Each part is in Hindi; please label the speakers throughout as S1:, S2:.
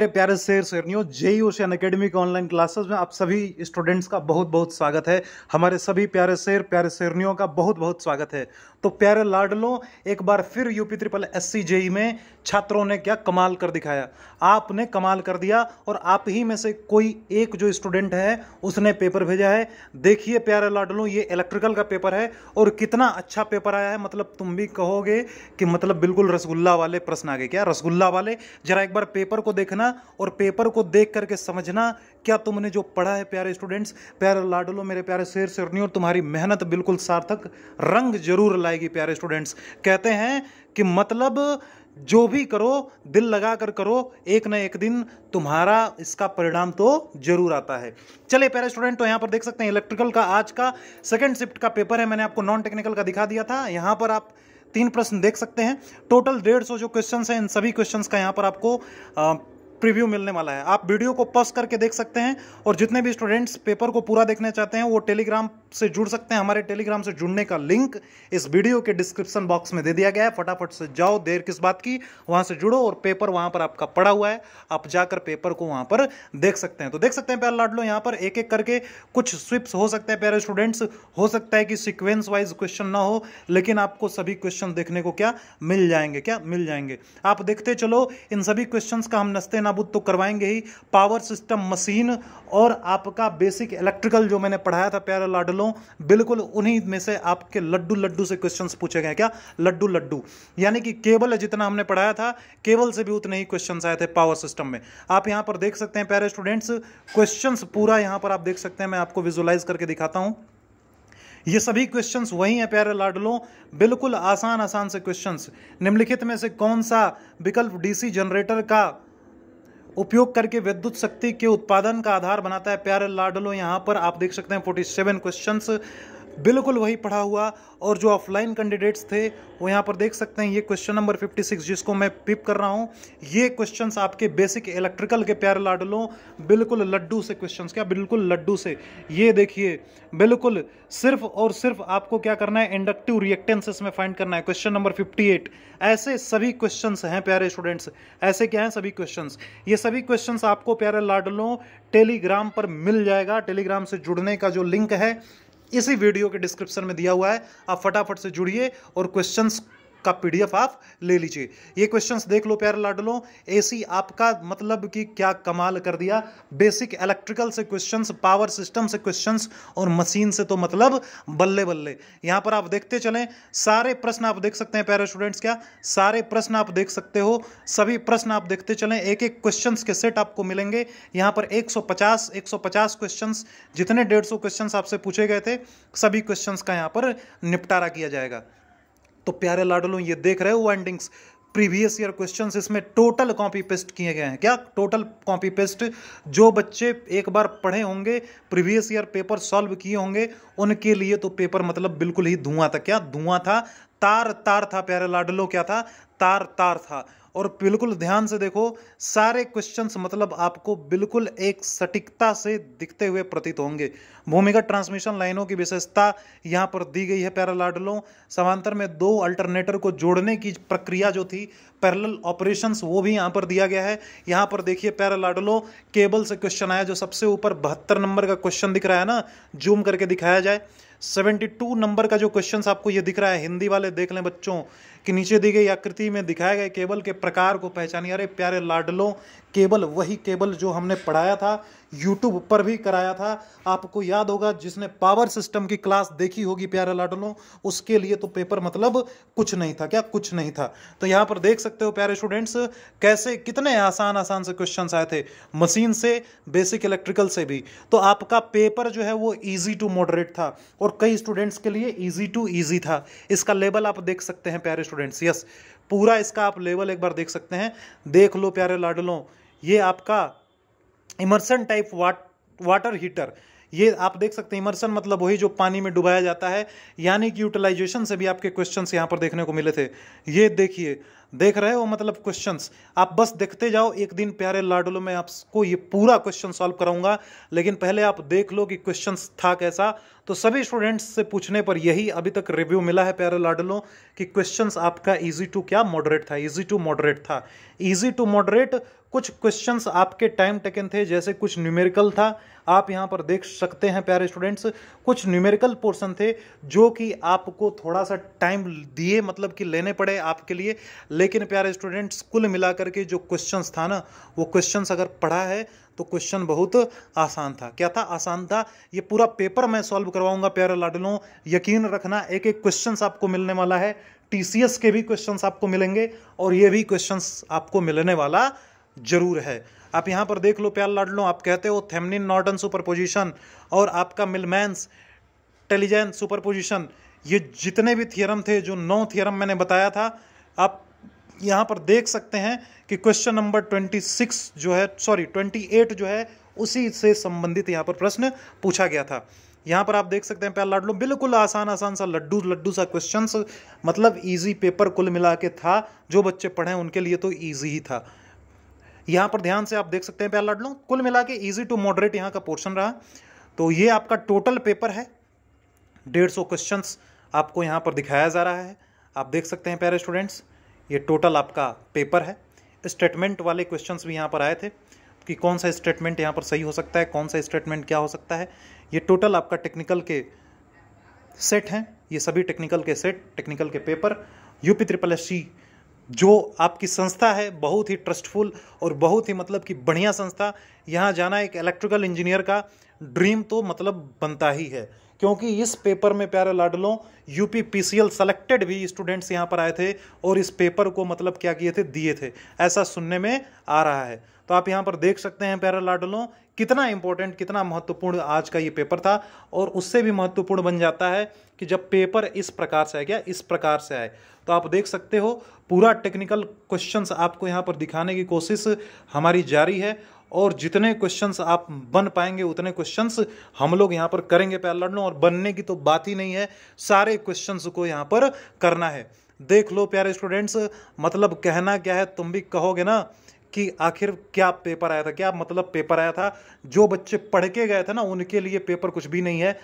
S1: मेरे प्यारे शेर शेरनियों जेई ओशन अकेडमी के ऑनलाइन क्लासेस में आप सभी स्टूडेंट्स का बहुत बहुत स्वागत है हमारे सभी प्यारे शेर प्यारे शेरनियों का बहुत बहुत स्वागत है तो प्यारे लाडलो एक बार फिर UP triple S C JE में छात्रों ने क्या कमाल कर दिखाया आपने कमाल कर दिया और आप ही में से कोई एक जो स्टूडेंट है उसने पेपर भेजा है देखिए प्यारे लाडलो ये इलेक्ट्रिकल का पेपर है और कितना अच्छा पेपर आया है मतलब तुम भी कहोगे कि मतलब बिल्कुल रसगुल्ला वाले प्रश्न आ गए क्या रसगुल्ला वाले जरा एक बार पेपर को देखना और पेपर को देख करके समझना क्या तुमने जो पढ़ा है प्यारे स्टूडेंट्स प्यारे लाडलो मेरे प्यारे शेर शेरनी और तुम्हारी मेहनत बिल्कुल सार्थक रंग जरूर लाएगी प्यारे स्टूडेंट्स कहते हैं कि मतलब जो भी करो दिल लगा कर करो एक ना एक दिन तुम्हारा इसका परिणाम तो जरूर आता है चले प्यारे स्टूडेंट तो यहाँ पर देख सकते हैं इलेक्ट्रिकल का आज का सेकंड शिफ्ट का पेपर है मैंने आपको नॉन टेक्निकल का दिखा दिया था यहाँ पर आप तीन प्रश्न देख सकते हैं टोटल डेढ़ सौ जो क्वेश्चन हैं इन सभी क्वेश्चन का यहाँ पर आपको प्रीव्यू मिलने वाला है आप वीडियो को पॉज करके देख सकते हैं और जितने भी स्टूडेंट्स पेपर को पूरा देखना चाहते हैं वो टेलीग्राम से जुड़ सकते हैं हमारे टेलीग्राम से जुड़ने का लिंक इस वीडियो के डिस्क्रिप्शन बॉक्स में दे दिया गया है फटाफट से जाओ देर किस बात की वहां से जुड़ो और पेपर वहां पर आपका पड़ा हुआ है आप जाकर पेपर को वहां पर देख सकते हैं तो देख सकते हैं प्यार लाडलो यहाँ पर एक एक करके कुछ स्विप्स हो सकते हैं प्यारे स्टूडेंट्स हो सकता है कि सिक्वेंस वाइज क्वेश्चन ना हो लेकिन आपको सभी क्वेश्चन देखने को क्या मिल जाएंगे क्या मिल जाएंगे आप देखते चलो इन सभी क्वेश्चन का हम नस्ते नाबूद तो करवाएंगे ही पावर सिस्टम मशीन और आपका बेसिक इलेक्ट्रिकल जो मैंने पढ़ाया था प्यारा लाडलों बिल्कुल उन्हीं में से आपके लड्डू लड्डू से क्वेश्चंस पूछे गए क्या लड्डू लड्डू यानी कि केबल जितना हमने पढ़ाया था केबल से भी उतने ही क्वेश्चन आए थे पावर सिस्टम में आप यहाँ पर देख सकते हैं प्यारे स्टूडेंट्स क्वेश्चन पूरा यहाँ पर आप देख सकते हैं मैं आपको विजुअलाइज करके दिखाता हूँ ये सभी क्वेश्चंस वही हैं प्यारे लाडलो बिल्कुल आसान आसान से क्वेश्चंस निम्नलिखित में से कौन सा विकल्प डीसी जनरेटर का उपयोग करके विद्युत शक्ति के उत्पादन का आधार बनाता है प्यारे लाडलो यहाँ पर आप देख सकते हैं 47 क्वेश्चंस बिल्कुल वही पढ़ा हुआ और जो ऑफलाइन कैंडिडेट्स थे वो यहाँ पर देख सकते हैं ये क्वेश्चन नंबर 56 जिसको मैं पिप कर रहा हूँ ये क्वेश्चंस आपके बेसिक इलेक्ट्रिकल के प्यारे लाडलों बिल्कुल लड्डू से क्वेश्चंस क्या बिल्कुल लड्डू से ये देखिए बिल्कुल सिर्फ और सिर्फ आपको क्या करना है इंडक्टिव रिएक्टेंस इसमें फाइंड करना है क्वेश्चन नंबर फिफ्टी ऐसे सभी क्वेश्चन हैं प्यारे स्टूडेंट्स ऐसे क्या हैं सभी क्वेश्चन ये सभी क्वेश्चन आपको प्यारे लाडलों टेलीग्राम पर मिल जाएगा टेलीग्राम से जुड़ने का जो लिंक है इसी वीडियो के डिस्क्रिप्शन में दिया हुआ है आप फटाफट से जुड़िए और क्वेश्चंस का पीडीएफ आप ले लीजिए ये क्वेश्चंस देख लो प्यारे लाडलो एसी आपका मतलब कि क्या कमाल कर दिया बेसिक इलेक्ट्रिकल से क्वेश्चंस पावर सिस्टम से क्वेश्चंस और मशीन से तो मतलब बल्ले बल्ले यहां पर आप देखते चले सारे प्रश्न आप देख सकते हैं प्यारे स्टूडेंट्स क्या सारे प्रश्न आप देख सकते हो सभी प्रश्न आप देखते चले एक एक क्वेश्चन के सेट आपको मिलेंगे यहां पर 150 150 क्वेश्चंस जितने 150 क्वेश्चंस आपसे पूछे गए थे सभी क्वेश्चंस का यहां पर निपटारा किया जाएगा तो प्यारे लाडलो ये देख रहे हो एंडिंग्स प्रीवियस ईयर क्वेश्चंस इसमें टोटल कॉपी पेस्ट किए गए हैं क्या टोटल कॉपी पेस्ट जो बच्चे एक बार पढ़े होंगे प्रीवियस ईयर पेपर सॉल्व किए होंगे उनके लिए तो पेपर मतलब बिल्कुल ही धुआं था क्या धुआं था तार तार था प्यारे लाडलो क्या था तार तार था और बिल्कुल ध्यान से देखो सारे क्वेश्चंस मतलब आपको बिल्कुल एक सटीकता से दिखते हुए प्रतीत होंगे भूमिगत ट्रांसमिशन लाइनों की विशेषता यहाँ पर दी गई है लाडलों समांतर में दो अल्टरनेटर को जोड़ने की प्रक्रिया जो थी पैरल ऑपरेशंस वो भी यहाँ पर दिया गया है यहाँ पर देखिए पैरालाडलो केबल से क्वेश्चन आया जो सबसे ऊपर बहत्तर नंबर का क्वेश्चन दिख रहा है ना जूम करके दिखाया जाए सेवेंटी टू नंबर का जो क्वेश्चन आपको ये दिख रहा है हिंदी वाले देख लें बच्चों कि नीचे दी गई आकृति में दिखाए गए केबल के प्रकार को पहचानिए अरे प्यारे लाडलो केबल वही केबल जो हमने पढ़ाया था यूट्यूब पर भी कराया था आपको याद होगा जिसने पावर सिस्टम की क्लास देखी होगी प्यारे लाडलों उसके लिए तो पेपर मतलब कुछ नहीं था क्या कुछ नहीं था तो यहाँ पर देख सकते हो प्यारे स्टूडेंट्स कैसे कितने आसान आसान से क्वेश्चन आए थे मशीन से बेसिक इलेक्ट्रिकल से भी तो आपका पेपर जो है वो ईजी टू मॉडरेट था और कई स्टूडेंट्स के लिए ईजी टू ईजी था इसका लेवल आप देख सकते हैं प्यारे स्टूडेंट्स यस पूरा इसका आप लेवल एक बार देख सकते हैं देख लो प्यारे लाडलों ये आपका immersion type watt water heater ये आप देख सकते हैं इमर्सन मतलब वही जो पानी में डुबाया जाता है यानी कि यूटिलाइजेशन से भी आपके क्वेश्चंस यहाँ पर देखने को मिले थे ये देखिए देख रहे हो मतलब क्वेश्चंस आप बस देखते जाओ एक दिन प्यारे लाडलो में आपको ये पूरा क्वेश्चन सॉल्व कराऊंगा लेकिन पहले आप देख लो कि क्वेश्चंस था कैसा तो सभी स्टूडेंट्स से पूछने पर यही अभी तक रिव्यू मिला है प्यारे लाडलों कि क्वेश्चंस आपका इजी टू क्या मॉडरेट था इजी टू मॉडरेट था इजी टू मॉडरेट कुछ क्वेश्चंस आपके टाइम टेकन थे जैसे कुछ न्यूमेरिकल था आप यहाँ पर देख सकते हैं प्यारे स्टूडेंट्स कुछ न्यूमेरिकल पोर्सन थे जो कि आपको थोड़ा सा टाइम दिए मतलब कि लेने पड़े आपके लिए लेकिन प्यारे स्टूडेंट्स कुल मिलाकर के जो क्वेश्चंस था ना वो क्वेश्चंस अगर पढ़ा है तो क्वेश्चन बहुत आसान था क्या था आसान था ये पूरा पेपर मैं सॉल्व करवाऊंगा प्यारे लाडलों यकीन रखना एक एक क्वेश्चन आपको मिलने वाला है टीसीएस के भी क्वेश्चन आपको मिलेंगे और ये भी क्वेश्चन आपको मिलने वाला जरूर है आप यहाँ पर देख लो प्यार लाड लो आप कहते हो थेमनिन नॉर्डन सुपरपोजिशन और आपका मिलमैंस टेलीजेंस सुपरपोजिशन ये जितने भी थियरम थे जो नौ थियरम मैंने बताया था आप यहाँ पर देख सकते हैं कि क्वेश्चन नंबर ट्वेंटी सिक्स जो है सॉरी ट्वेंटी एट जो है उसी से संबंधित यहाँ पर प्रश्न पूछा गया था यहाँ पर आप देख सकते हैं प्यार लाडलो बिल्कुल आसान आसान सा लड्डू लड्डू सा क्वेश्चन मतलब ईजी पेपर कुल मिला के था जो बच्चे पढ़े उनके लिए तो ईजी ही था यहाँ पर ध्यान से आप देख सकते हैं प्यार लाडलो कुल मिला के ईजी टू मॉडरेट यहाँ का पोर्शन रहा तो ये आपका टोटल पेपर है डेढ़ सौ क्वेश्चन आपको यहाँ पर दिखाया जा रहा है आप देख सकते हैं प्यारे स्टूडेंट्स ये टोटल आपका पेपर है स्टेटमेंट वाले क्वेश्चंस भी यहाँ पर आए थे कि कौन सा स्टेटमेंट यहाँ पर सही हो सकता है कौन सा स्टेटमेंट क्या हो सकता है ये टोटल आपका टेक्निकल के सेट हैं ये सभी टेक्निकल के सेट टेक्निकल के paper UP triple S C जो आपकी संस्था है बहुत ही ट्रस्टफुल और बहुत ही मतलब कि बढ़िया संस्था यहाँ जाना एक इलेक्ट्रिकल इंजीनियर का ड्रीम तो मतलब बनता ही है क्योंकि इस पेपर में प्यारे लाडलों यूपी पीसीएल सेलेक्टेड भी स्टूडेंट्स यहाँ पर आए थे और इस पेपर को मतलब क्या किए थे दिए थे ऐसा सुनने में आ रहा है तो आप यहाँ पर देख सकते हैं प्यारे लाडलों कितना इंपॉर्टेंट कितना महत्वपूर्ण आज का ये पेपर था और उससे भी महत्वपूर्ण बन जाता है कि जब पेपर इस प्रकार से आ गया इस प्रकार से आए तो आप देख सकते हो पूरा टेक्निकल क्वेश्चंस आपको यहाँ पर दिखाने की कोशिश हमारी जारी है और जितने क्वेश्चंस आप बन पाएंगे उतने क्वेश्चंस हम लोग यहाँ पर करेंगे प्यार और बनने की तो बात ही नहीं है सारे क्वेश्चंस को यहाँ पर करना है देख लो प्यारे स्टूडेंट्स मतलब कहना क्या है तुम भी कहोगे ना कि आखिर क्या पेपर आया था क्या मतलब पेपर आया था जो बच्चे पढ़ के गए थे ना उनके लिए पेपर कुछ भी नहीं है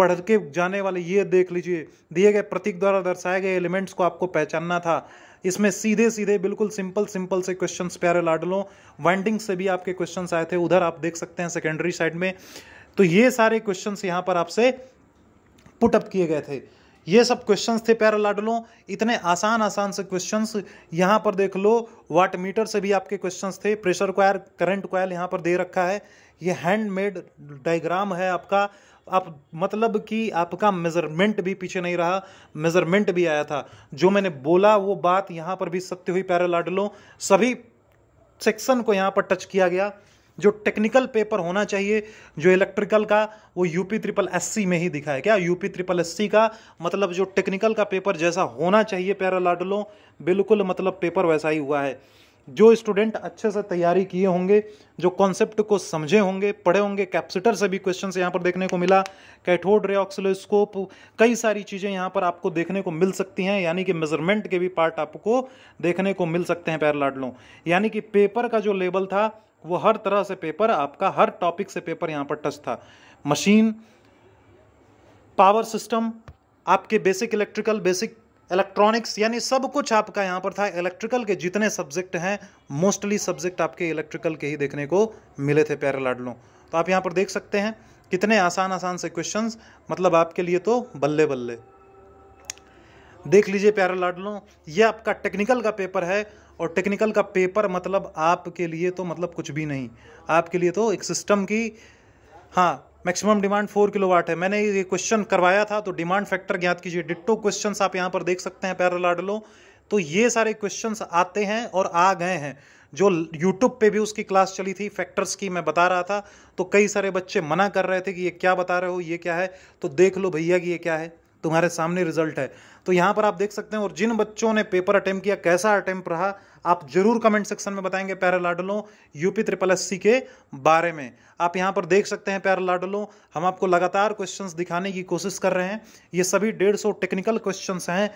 S1: पढ़ के जाने वाले ये देख लीजिए दिए गए प्रतीक द्वारा दर्शाए गए एलिमेंट्स को आपको पहचानना था इसमें सीधे सीधे बिल्कुल सिंपल सिंपल से क्वेश्चन प्यारे लाडलों वाइंडिंग से भी आपके क्वेश्चन आए थे उधर आप देख सकते हैं सेकेंडरी साइड में तो ये सारे क्वेश्चन यहाँ पर आपसे पुटअप किए गए थे ये सब क्वेश्चंस थे प्यारे लाडलों इतने आसान आसान से क्वेश्चंस यहाँ पर देख लो वाट मीटर से भी आपके क्वेश्चंस थे प्रेशर क्वायर करंट क्वायर यहाँ पर दे रखा है ये हैंडमेड डायग्राम है आपका आप मतलब कि आपका मेज़रमेंट भी पीछे नहीं रहा मेज़रमेंट भी आया था जो मैंने बोला वो बात यहां पर भी सत्य हुई पैरल लाडलो सभी सेक्शन को यहां पर टच किया गया जो टेक्निकल पेपर होना चाहिए जो इलेक्ट्रिकल का वो यूपी ट्रिपल एस में ही दिखा है क्या यूपी ट्रिपल एस का मतलब जो टेक्निकल का पेपर जैसा होना चाहिए लाडलो बिल्कुल मतलब पेपर वैसा ही हुआ है जो स्टूडेंट अच्छे से तैयारी किए होंगे जो कॉन्सेप्ट को समझे होंगे पढ़े होंगे कैप्सिटर से भी क्वेश्चन यहाँ पर देखने को मिला कैथोड रेऑक्सिलोस्कोप कई सारी चीज़ें यहाँ पर आपको देखने को मिल सकती हैं यानी कि मेजरमेंट के भी पार्ट आपको देखने को मिल सकते हैं पैरलाडलों यानी कि पेपर का जो लेवल था वो हर तरह से पेपर आपका हर टॉपिक से पेपर यहाँ पर टच था मशीन पावर सिस्टम आपके बेसिक इलेक्ट्रिकल बेसिक इलेक्ट्रॉनिक्स यानी सब कुछ आपका यहाँ पर था इलेक्ट्रिकल के जितने सब्जेक्ट हैं मोस्टली सब्जेक्ट आपके इलेक्ट्रिकल के ही देखने को मिले थे पैरल लाडलों तो आप यहाँ पर देख सकते हैं कितने आसान आसान से क्वेश्चन मतलब आपके लिए तो बल्ले बल्ले देख लीजिए प्यारा लाडलो ये आपका टेक्निकल का पेपर है और टेक्निकल का पेपर मतलब आपके लिए तो मतलब कुछ भी नहीं आपके लिए तो एक सिस्टम की हाँ maximum demand four kilowatt है मैंने ये क्वेश्चन करवाया था तो डिमांड फैक्टर ज्ञात कीजिए डिट्टो क्वेश्चन आप यहाँ पर देख सकते हैं पैरल आडलो तो ये सारे क्वेश्चन आते हैं और आ गए हैं जो यूट्यूब पे भी उसकी क्लास चली थी फैक्टर्स की मैं बता रहा था तो कई सारे बच्चे मना कर रहे थे कि ये क्या बता रहे हो ये क्या है तो देख लो भैया कि ये क्या है तुम्हारे सामने रिजल्ट है तो यहाँ पर आप देख सकते हैं और जिन बच्चों ने पेपर अटैम्प्ट किया कैसा अटैम्प्ट रहा आप जरूर कमेंट सेक्शन में बताएंगे पैरालाडलो यूपी ट्रिपल एस के बारे में आप यहां पर देख सकते हैं पैरालाडलो हम आपको लगातार क्वेश्चन दिखाने की कोशिश कर रहे हैं ये सभी डेढ़ सौ टेक्निकल क्वेश्चन हैं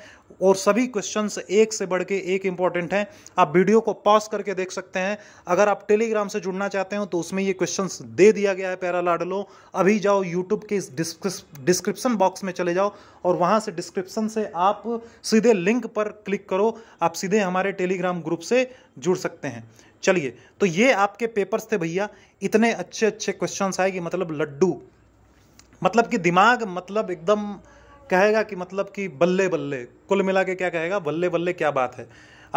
S1: और सभी क्वेश्चन एक से बढ़ के एक इंपॉर्टेंट हैं आप वीडियो को पॉज करके देख सकते हैं अगर आप टेलीग्राम से जुड़ना चाहते हो तो उसमें ये क्वेश्चन दे दिया गया है पैरालाडलो अभी जाओ यूट्यूब के डिस्क्रिप्शन बॉक्स में चले जाओ और वहाँ से डिस्क्रिप्शन से आप सीधे लिंक पर क्लिक करो आप सीधे हमारे टेलीग्राम ग्रुप ग्रुप से जुड़ सकते हैं चलिए तो ये आपके पेपर्स थे भैया इतने अच्छे अच्छे क्वेश्चन आए कि मतलब लड्डू मतलब कि दिमाग मतलब एकदम कहेगा कि मतलब कि बल्ले बल्ले कुल मिला के क्या कहेगा बल्ले बल्ले क्या बात है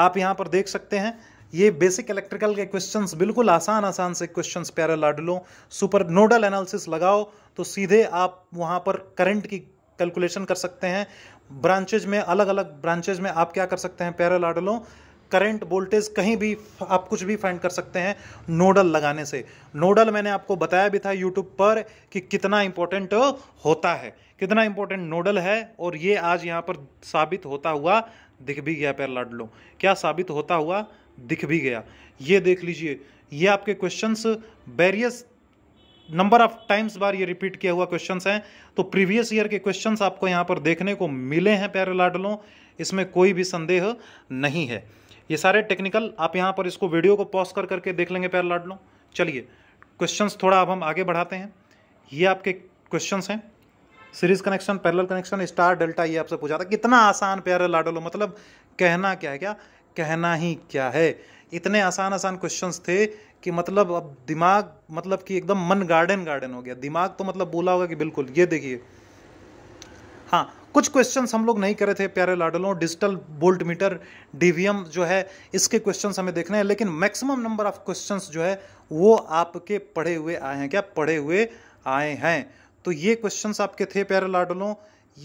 S1: आप यहाँ पर देख सकते हैं ये बेसिक इलेक्ट्रिकल के क्वेश्चंस बिल्कुल आसान आसान से क्वेश्चंस प्यारे लाडलो सुपर नोडल एनालिसिस लगाओ तो सीधे आप वहाँ पर करंट की कैलकुलेशन कर सकते हैं ब्रांचेज में अलग अलग ब्रांचेज में आप क्या कर सकते हैं प्यारे लाडलो करंट वोल्टेज कहीं भी आप कुछ भी फाइंड कर सकते हैं नोडल लगाने से नोडल मैंने आपको बताया भी था यूट्यूब पर कि कितना इंपॉर्टेंट होता है कितना इंपॉर्टेंट नोडल है और ये आज यहाँ पर साबित होता हुआ दिख भी गया पैर लड़ लो क्या साबित होता हुआ दिख भी गया ये देख लीजिए ये आपके questions various number of times बार ये रिपीट किया हुआ क्वेश्चंस हैं तो प्रीवियस ईयर के क्वेश्चंस आपको यहाँ पर देखने को मिले हैं पैर लाडलों इसमें कोई भी संदेह नहीं है ये सारे टेक्निकल आप यहाँ पर इसको वीडियो को पॉज कर करके देख लेंगे प्यार लाड लो चलिए क्वेश्चंस थोड़ा अब हम आगे बढ़ाते हैं ये आपके क्वेश्चंस हैं series connection parallel connection star delta ये आपसे पूछा था कितना आसान प्यारे लाडलो मतलब कहना क्या है क्या कहना ही क्या है इतने आसान आसान क्वेश्चन थे कि मतलब अब दिमाग मतलब कि एकदम मन गार्डन गार्डन हो गया दिमाग तो मतलब बोला होगा कि बिल्कुल ये देखिए हाँ कुछ क्वेश्चन हम लोग नहीं करे थे प्यारे लाडलों डिजिटल बोल्ट मीटर डीवीएम जो है इसके क्वेश्चन हमें देखने हैं लेकिन मैक्सिमम नंबर ऑफ क्वेश्चन जो है वो आपके पढ़े हुए आए हैं क्या पढ़े हुए आए हैं तो ये क्वेश्चन आपके थे प्यारे लाडलों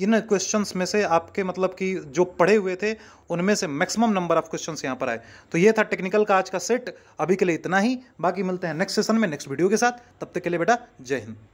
S1: इन क्वेश्चंस में से आपके मतलब कि जो पढ़े हुए थे उनमें से मैक्सिमम नंबर ऑफ क्वेश्चंस यहां पर आए तो ये था टेक्निकल का आज का सेट अभी के लिए इतना ही बाकी मिलते हैं नेक्स्ट सेशन में नेक्स्ट वीडियो के साथ तब तक के लिए बेटा जय हिंद